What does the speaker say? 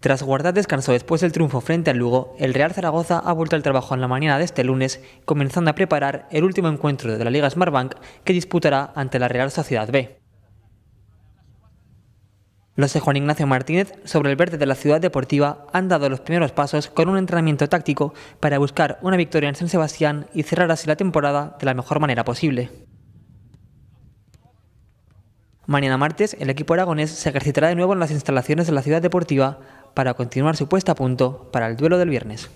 Tras guardar descanso después del triunfo frente al Lugo, el Real Zaragoza ha vuelto al trabajo en la mañana de este lunes, comenzando a preparar el último encuentro de la Liga Smartbank que disputará ante la Real Sociedad B. Los de Juan Ignacio Martínez, sobre el verde de la ciudad deportiva, han dado los primeros pasos con un entrenamiento táctico para buscar una victoria en San Sebastián y cerrar así la temporada de la mejor manera posible. Mañana martes, el equipo aragonés se ejercitará de nuevo en las instalaciones de la ciudad deportiva para continuar su puesta a punto para el duelo del viernes.